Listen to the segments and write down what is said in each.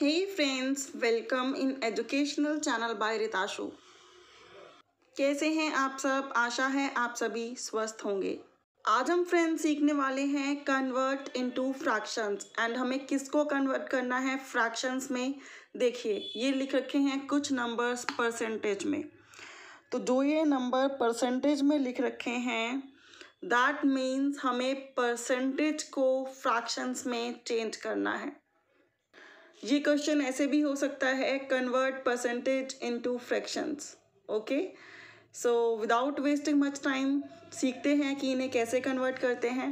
Hey friends, welcome in educational channel by Ritashu. कैसे हैं आप सब आशा है आप सभी स्वस्थ होंगे आज हम फ्रेंड्स सीखने वाले हैं कन्वर्ट इनटू फ्रैक्शंस एंड हमें किसको कन्वर्ट करना है फ्रैक्शंस में देखिए ये लिख रखे हैं कुछ नंबर्स परसेंटेज में तो जो ये नंबर परसेंटेज में लिख रखे हैं दैट मीन्स हमें परसेंटेज को फ्रैक्शंस में चेंज करना है ये क्वेश्चन ऐसे भी हो सकता है convert percentage into fractions okay so without wasting much time सीखते हैं कि इन्हें कैसे कन्वर्ट करते हैं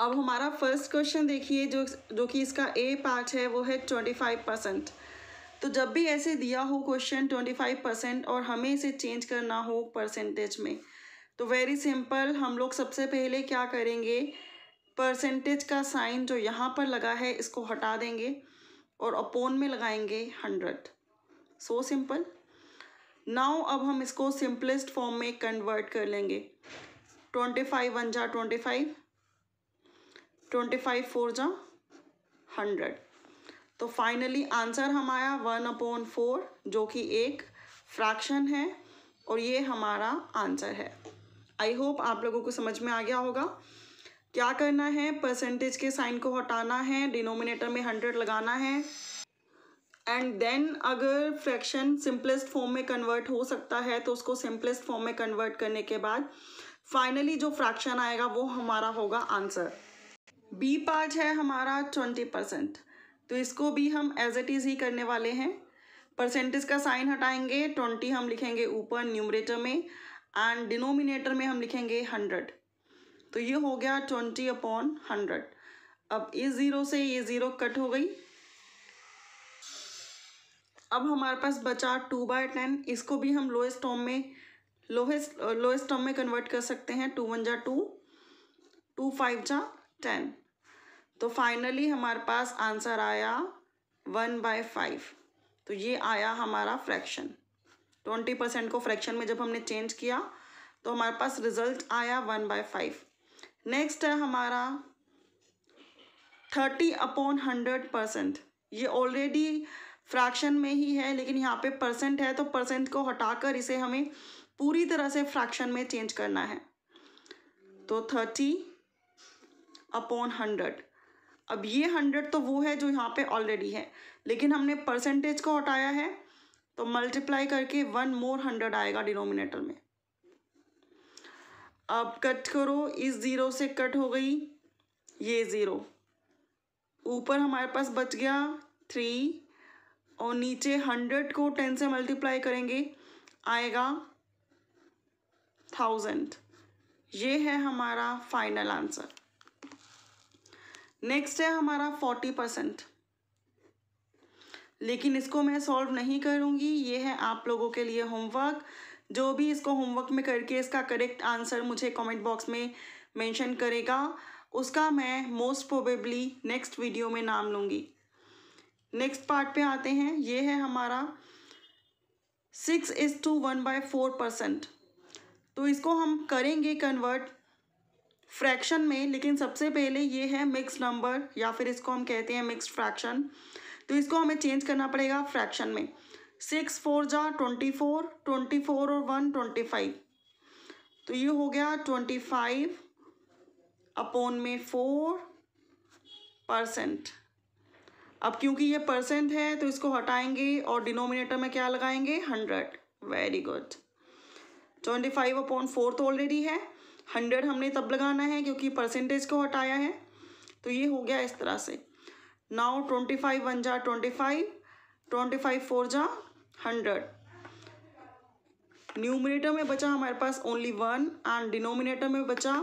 अब हमारा फर्स्ट क्वेश्चन देखिए जो जो कि इसका ए पार्ट है वो है ट्वेंटी फाइव परसेंट तो जब भी ऐसे दिया हो क्वेश्चन ट्वेंटी फाइव परसेंट और हमें इसे चेंज करना हो परसेंटेज में तो वेरी सिंपल हम लोग सबसे पहले क्या करेंगे परसेंटेज का साइन जो यहाँ पर लगा है इसको हटा देंगे और अपोन में लगाएंगे हंड्रेड सो सिंपल नाउ अब हम इसको सिंपलेस्ट फॉर्म में कन्वर्ट कर लेंगे ट्वेंटी फाइव वन जा twenty five twenty five four जा हंड्रेड तो फाइनली आंसर हमारा वन अपॉन फोर जो कि एक फ्रैक्शन है और ये हमारा आंसर है आई होप आप लोगों को समझ में आ गया होगा क्या करना है परसेंटेज के साइन को हटाना है डिनोमिनेटर में हंड्रेड लगाना है एंड देन अगर फ्रैक्शन सिंपलेस्ट फॉर्म में कन्वर्ट हो सकता है तो उसको सिंपलेस्ट फॉर्म में कन्वर्ट करने के बाद फाइनली जो फ्रैक्शन आएगा वो हमारा होगा आंसर बी पार्ट है हमारा ट्वेंटी परसेंट तो इसको भी हम एज इट इज़ ही करने वाले हैं परसेंटेज का साइन हटाएंगे ट्वेंटी हम लिखेंगे ऊपर न्यूमरेटर में एंड डिनोमिनेटर में हम लिखेंगे हंड्रेड तो ये हो गया ट्वेंटी अपॉन हंड्रेड अब ये e ज़ीरो से ये e ज़ीरो कट हो गई अब हमारे पास बचा टू बाय टेन इसको भी हम लोएस्ट टर्म में लोहेस्ट लोएस्ट टर्म में कन्वर्ट कर सकते हैं टू वन जा टू टू फाइव जा टेन तो फाइनली हमारे पास आंसर आया वन बाय फाइव तो ये आया हमारा फ्रैक्शन ट्वेंटी परसेंट को फ्रैक्शन में जब हमने चेंज किया तो हमारे पास रिजल्ट आया वन बाय फाइव नेक्स्ट है हमारा थर्टी अपॉन हंड्रेड परसेंट ये ऑलरेडी फ्रैक्शन में ही है लेकिन यहाँ पे परसेंट है तो परसेंट को हटाकर इसे हमें पूरी तरह से फ्रैक्शन में चेंज करना है तो थर्टी अपॉन हंड्रेड अब ये हंड्रेड तो वो है जो यहाँ पे ऑलरेडी है लेकिन हमने परसेंटेज को हटाया है तो मल्टीप्लाई करके वन मोर हंड्रेड आएगा डिनोमिनेटर में आप कट करो इस ज़ीरो से कट हो गई ये ज़ीरो ऊपर हमारे पास बच गया थ्री और नीचे हंड्रेड को टेन से मल्टीप्लाई करेंगे आएगा थाउजेंड ये है हमारा फाइनल आंसर नेक्स्ट है हमारा फोर्टी परसेंट लेकिन इसको मैं सॉल्व नहीं करूँगी ये है आप लोगों के लिए होमवर्क जो भी इसको होमवर्क में करके इसका करेक्ट आंसर मुझे कमेंट बॉक्स में मेंशन करेगा उसका मैं मोस्ट प्रोबेबली नेक्स्ट वीडियो में नाम लूँगी नेक्स्ट पार्ट पे आते हैं ये है हमारा six is two one by four percent तो इसको हम करेंगे कन्वर्ट फ्रैक्शन में लेकिन सबसे पहले ये है मिक्स नंबर या फिर इसको हम कहते हैं मिक्स फ्रैक्शन तो इसको हमें चेंज करना पड़ेगा फ्रैक्शन में सिक्स फोर जा ट्वेंटी फोर ट्वेंटी फोर और वन ट्वेंटी फाइव तो ये हो गया ट्वेंटी फाइव अपोन में फोर परसेंट अब क्योंकि ये परसेंट है तो इसको हटाएंगे और डिनोमिनेटर में क्या लगाएंगे hundred very good twenty five upon four तो ऑलरेडी है हंड्रेड हमने तब लगाना है क्योंकि परसेंटेज को हटाया है तो ये हो गया इस तरह से नाउ ट्वेंटी फाइव वन जा twenty five twenty five four जा हंड्रेड न्यूमिनेटर में बचा हमारे पास ओनली वन एंड डिनोमिनेटर में बचा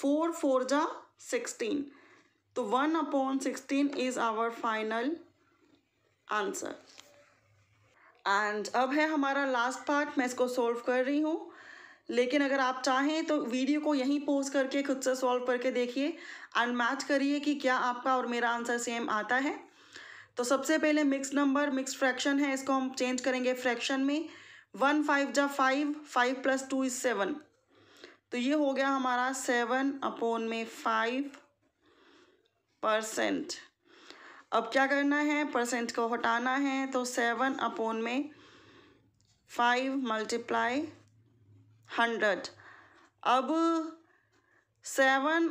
फोर फोर जा सिक्सटीन तो one upon sixteen is our final answer and अब है हमारा लास्ट पार्ट मैं इसको सॉल्व कर रही हूँ लेकिन अगर आप चाहें तो वीडियो को यहीं पोस्ट करके खुद से सॉल्व करके देखिए एंड मैच करिए कि क्या आपका और मेरा आंसर सेम आता है तो सबसे पहले मिक्स नंबर मिक्स फ्रैक्शन है इसको हम चेंज करेंगे फ्रैक्शन में वन फाइव जा five five plus two is seven तो ये हो गया हमारा सेवन अपोन में फाइव परसेंट अब क्या करना है परसेंट को हटाना है तो सेवन अपोन में फाइव मल्टीप्लाई हंड्रेड अब सेवन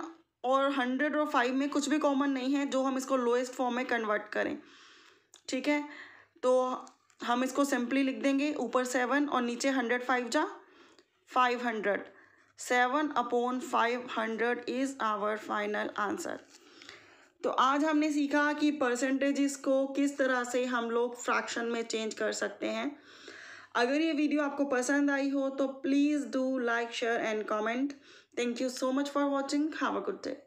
और हंड्रेड और फाइव में कुछ भी कॉमन नहीं है जो हम इसको लोएस्ट फॉर्म में कन्वर्ट करें ठीक है तो हम इसको सिंपली लिख देंगे ऊपर सेवन और नीचे हंड्रेड फाइव जा five hundred seven upon five hundred is our final answer तो आज हमने सीखा कि परसेंटेज को किस तरह से हम लोग फ्रैक्शन में चेंज कर सकते हैं अगर ये वीडियो आपको पसंद आई हो तो please do like share and comment Thank you so much for watching. Have a good day.